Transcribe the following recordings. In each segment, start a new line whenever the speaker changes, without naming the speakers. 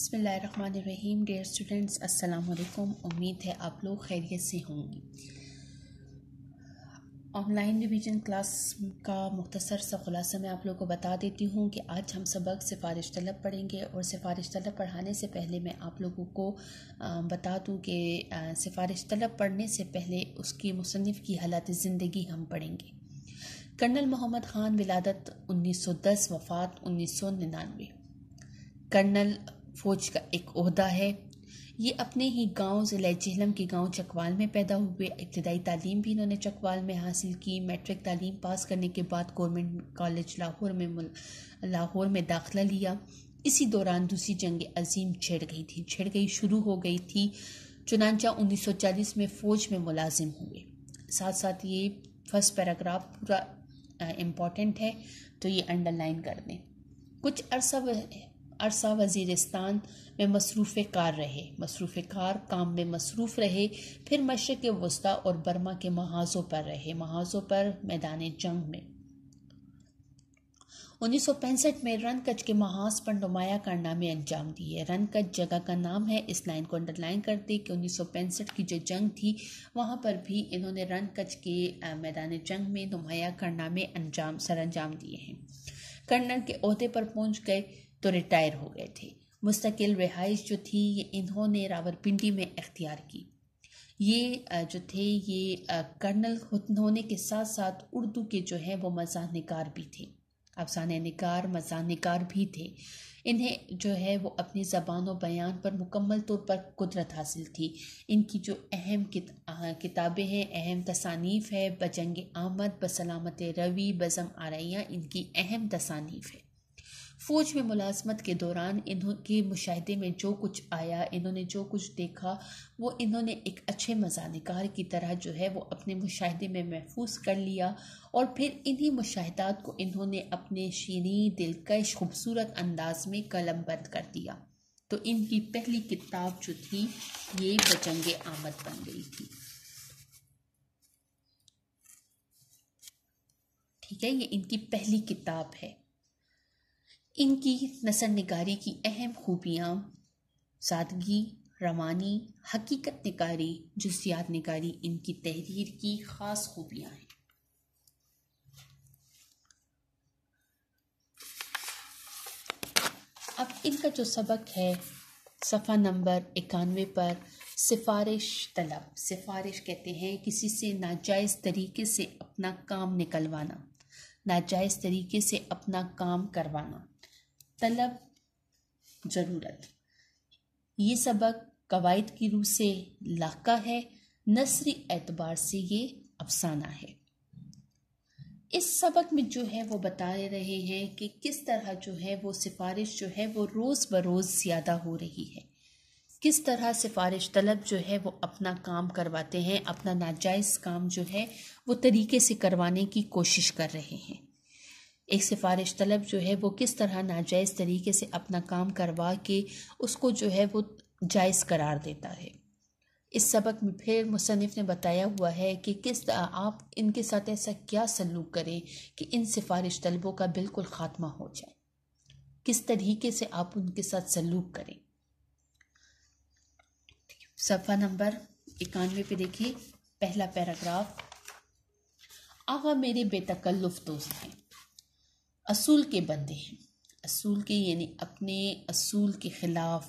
बसमीम dear students अस्सलाम उम्मीद है आप लोग खैरियत से होंगे ऑनलाइन रिवीजन क्लास का मुख्तसर सा खुलासा मैं आप लोगों को बता देती हूँ कि आज हम सबक सिफारिश तलब पढ़ेंगे और सिफारिश तलब पढ़ाने से पहले मैं आप लोगों को बता दूँ कि सिफारिश तलब पढ़ने से पहले उसकी मुसनफ़ की हालत ज़िंदगी हम पढ़ेंगे कर्नल मोहम्मद ख़ान विलादत 1910 वफ़ात 1999 कर्नल फौज का एक अहदा है ये अपने ही गांव ज़िले जहलम के गांव चकवाल में पैदा हुए इब्तदाई तालीम भी इन्होंने चकवाल में हासिल की मैट्रिक तालीम पास करने के बाद गवर्नमेंट कॉलेज लाहौर में लाहौर में दाखिला लिया इसी दौरान दूसरी जंग अजीम छिड़ गई थी छिड़ गई शुरू हो गई थी चुनाचा 1940 में फ़ौज में मुलाजिम हुए साथ साथ ये फर्स्ट पैराग्राफ पूरा इम्पॉर्टेंट है तो ये अंडरलाइन कर दें कुछ अरसा अरसा वजीरस्तान में मसरूफ़ कार रहे मसरूफ़ कार काम में मसरूफ़ रहे फिर मशरक़ वस्ती और बर्मा के महाजों पर रहे महाजों पर मैदान जंग में 1965 में रनकच के महाज पर नुमाया कारनामे अंजाम दिए रनकच जगह का नाम है इस लाइन को अंडरलाइन कर दें कि उन्नीस की जो जंग थी वहाँ पर भी इन्होंने रनकच के मैदान जंग में नुमाया कारनामे अंजाम सर अंजाम दिए हैं कर्नल के अहदे पर पहुंच गए तो रिटायर हो गए थे मुस्तकिल रिहाइश जो थी ये इन्होंने रावरपिंडी में अख्तियार की ये जो थे ये कर्नल होने के साथ साथ उर्दू के जो हैं वो मजाक निकार भी थे अफसाने नगार निकार भी थे इन्हें जो है वो अपनी ज़बान व बयान पर मुकम्मल तौर पर कुदरत हासिल थी इनकी जो अहम किताबें हैं अहम तसानीफ़ है बजंग आमद बसलामत रवि बज़म आरियाँ इनकी अहम तसानीफ़ है फौज में मुलाजमत के दौरान इन्हों के मुशाहदे में जो कुछ आया इन्होंने जो कुछ देखा वो इन्होंने एक अच्छे मज़ानिकार की तरह जो है वो अपने मुशाहदे में महफूज कर लिया और फिर इन्हीं मुशाहदात को इन्होंने अपने शीरी दिलकश खूबसूरत अंदाज में कलम बंद कर दिया तो इनकी पहली किताब जो थी ये बचंग आमद बन गई थी ठीक है ये इनकी पहली किताब है इनकी नसर निकारी की अहम खूबियाँ सादगी रवानी हकीकत निकारी जुजियात निकारी इनकी तहरीर की ख़ास खूबियाँ हैं अब इनका जो सबक है सफ़ा नंबर इक्यानवे पर सिफारिश तलब सिफारिश कहते हैं किसी से नाजायज़ तरीके से अपना काम निकलवाना नाजायज़ तरीके से अपना काम करवाना तलब ज़रूरत ये सबक कवायद की रूह से लाका है नसरी एतबार से ये अफसाना है इस सबक में जो है वो बता रहे हैं कि किस तरह जो है वो सिफारिश जो है वो रोज़ बरोज़ ज़्यादा हो रही है किस तरह सिफारिश तलब जो है वो अपना काम करवाते हैं अपना नाजायज़ काम जो है वो तरीके से करवाने की कोशिश कर रहे हैं एक सिफारिश तलब जो है वो किस तरह नाजायज़ तरीके से अपना काम करवा के उसको जो है वो जायज़ करार देता है इस सबक में फिर मुसनफ़ ने बताया हुआ है कि किस आप इनके साथ ऐसा क्या सलूक करें कि इन सिफारिश तलबों का बिल्कुल ख़ात्मा हो जाए किस तरीके से आप उनके साथ सलूक करें सफ़ा नंबर इक्यानवे पे देखिए पहला पैराग्राफ आवा मेरे बेतकल्लुफ़ दोस्त हैं असूल के बंदे हैं असूल के यानी अपने असूल के ख़िलाफ़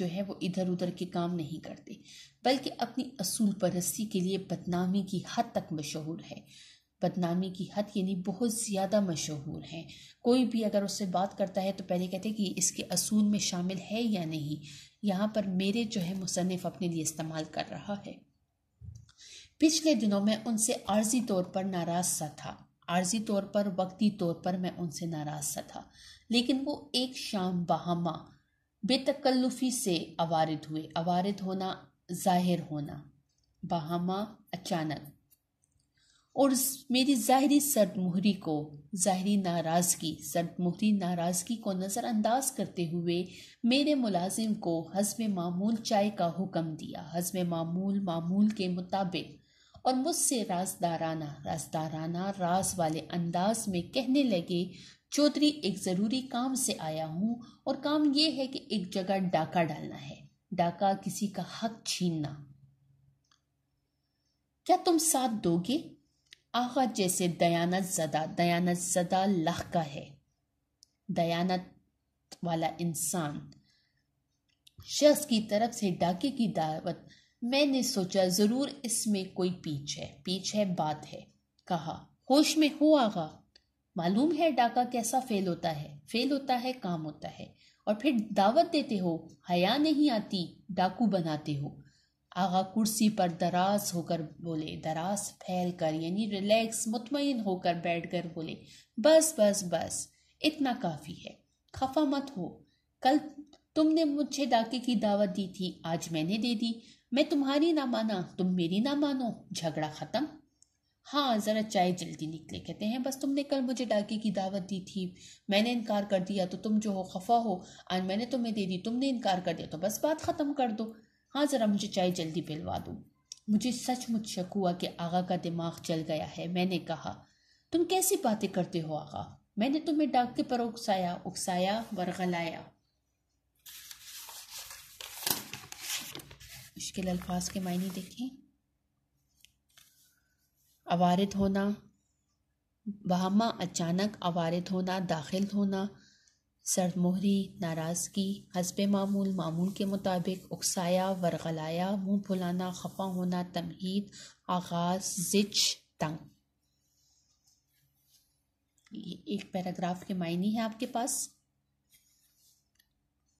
जो है वो इधर उधर के काम नहीं करते बल्कि अपनी असूल परस्ती के लिए बदनामी की हद तक मशहूर है बदनामी की हद यानी बहुत ज़्यादा मशहूर है कोई भी अगर उससे बात करता है तो पहले कहते हैं कि इसके असूल में शामिल है या नहीं यहाँ पर मेरे जो है मुसनफ़ अपने लिए इस्तेमाल कर रहा है पिछले दिनों में उनसे आर्जी तौर पर नाराज़ सा था आर्जी तौर पर वक्ती तौर पर मैं उनसे नाराज़ सा था लेकिन वो एक शाम बहामा बेतकल्लुफ़ी से अवारिद हुए अवारिद होना ज़ाहिर होना बहामा अचानक और मेरी ज़ाहरी सरदमोहरी को ज़ाहरी नाराज़गी सरदमोहरी नाराज़गी को नज़रअंदाज करते हुए मेरे मुलाजिम को हजम मामूल चाय का हुक्म दिया हजम मामूल मामूल के मुताबिक और मुझसे राजदाराना राजदाराना राज वाले अंदाज में कहने लगे चौधरी एक ज़रूरी काम से आया हूँ और काम ये है कि एक जगह डाका डालना है डाका किसी का हक छीनना क्या तुम साथ दोगे आगा जैसे दयानत ज़दा दयानत ज़दा लख का है दयानत वाला इंसान शख्स की तरफ से डाके की दावत मैंने सोचा ज़रूर इसमें कोई पीछ है पीछ है बात है कहा होश में हो आगा मालूम है डाका कैसा फेल होता है फेल होता है काम होता है और फिर दावत देते हो हया नहीं आती डाकू बनाते हो आगा कुर्सी पर दराज होकर बोले दराज फैल कर यानी रिलैक्स मुतमिन होकर बैठ कर बोले बस बस बस इतना काफ़ी है खफा मत हो कल तुमने मुझे डाके की दावत दी थी आज मैंने दे दी मैं तुम्हारी ना माना तुम मेरी ना मानो झगड़ा ख़त्म हाँ ज़रा चाय जल्दी निकले कहते हैं बस तुमने कल मुझे डाके की दावत दी थी मैंने इनकार कर दिया तो तुम जो हो खफा हो आज मैंने तुम्हें दे दी तुमने इनकार कर दिया तो बस बात ख़त्म कर दो हाँ ज़रा मुझे चाय जल्दी पिलवा दो मुझे सच मुझ शक हुआ कि आगा का दिमाग चल गया है मैंने कहा तुम कैसी बातें करते हो आगा मैंने तुम्हें डाक के पर उकसाया उकसाया वरगलाया मुश्किल अल्फाज के मायने देखें अवारद होना बहमा अचानक अवारद होना दाखिल होना सरमोहरी नाराज़गी हसब मामूल मामूल के मुताबिक उकसाया वरगलाया मुंह फुलाना खफा होना तमहीद आगाज जिच तंग एक पैराग्राफ के मायने हैं आपके पास